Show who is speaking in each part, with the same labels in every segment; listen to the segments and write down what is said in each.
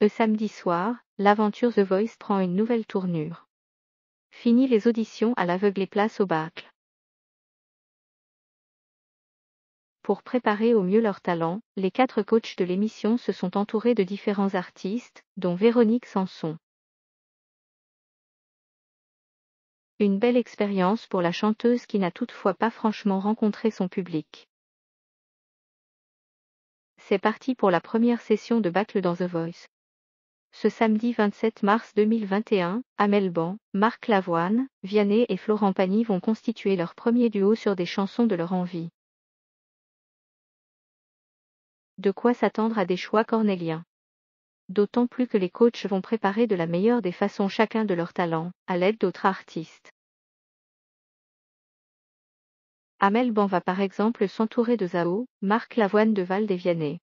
Speaker 1: Le samedi soir, l'aventure The Voice prend une nouvelle tournure. Fini les auditions à l'aveugle place au bâcle. Pour préparer au mieux leurs talent, les quatre coachs de l'émission se sont entourés de différents artistes, dont Véronique Sanson. Une belle expérience pour la chanteuse qui n'a toutefois pas franchement rencontré son public. C'est parti pour la première session de bâcle dans The Voice. Ce samedi 27 mars 2021, à Marc Lavoine, Vianney et Florent Pagny vont constituer leur premier duo sur des chansons de leur envie. De quoi s'attendre à des choix cornéliens. D'autant plus que les coachs vont préparer de la meilleure des façons chacun de leurs talents, à l'aide d'autres artistes. Amelban va par exemple s'entourer de Zao, Marc Lavoine de Val des Vianney,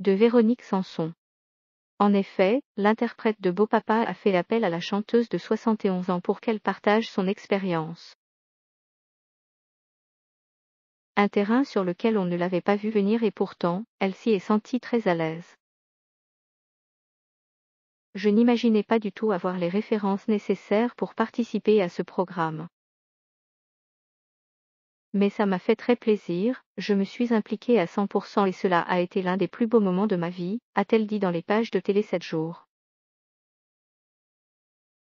Speaker 1: de Véronique Sanson. En effet, l'interprète de Beau Papa a fait appel à la chanteuse de 71 ans pour qu'elle partage son expérience. Un terrain sur lequel on ne l'avait pas vu venir et pourtant, elle s'y est sentie très à l'aise. Je n'imaginais pas du tout avoir les références nécessaires pour participer à ce programme mais ça m'a fait très plaisir, je me suis impliquée à 100% et cela a été l'un des plus beaux moments de ma vie, a-t-elle dit dans les pages de Télé 7 jours.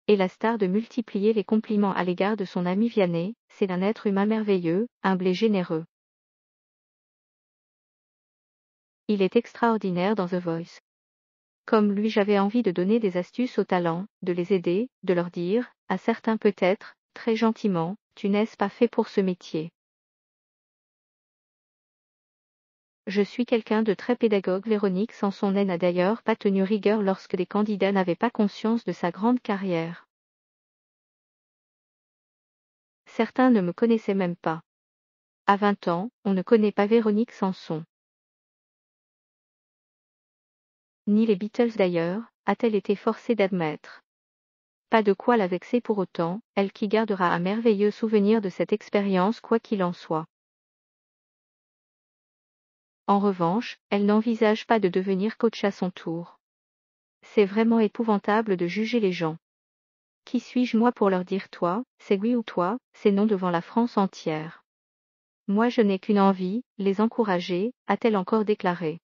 Speaker 1: Et la star de multiplier les compliments à l'égard de son ami Vianney, c'est un être humain merveilleux, humble et généreux. Il est extraordinaire dans The Voice. Comme lui j'avais envie de donner des astuces aux talents, de les aider, de leur dire, à certains peut-être, très gentiment, tu n'es pas fait pour ce métier. Je suis quelqu'un de très pédagogue. Véronique Sanson n'a d'ailleurs pas tenu rigueur lorsque des candidats n'avaient pas conscience de sa grande carrière. Certains ne me connaissaient même pas. À 20 ans, on ne connaît pas Véronique Sanson. Ni les Beatles d'ailleurs, a-t-elle été forcée d'admettre. Pas de quoi la vexer pour autant, elle qui gardera un merveilleux souvenir de cette expérience quoi qu'il en soit. En revanche, elle n'envisage pas de devenir coach à son tour. C'est vraiment épouvantable de juger les gens. Qui suis-je moi pour leur dire toi, c'est oui ou toi, c'est non devant la France entière. Moi je n'ai qu'une envie, les encourager, a-t-elle encore déclaré.